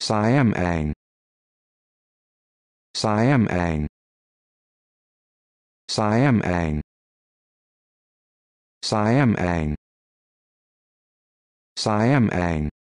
Siam Ang. Siam Ang. Siam Ang. Siam Ang. Siam Ang.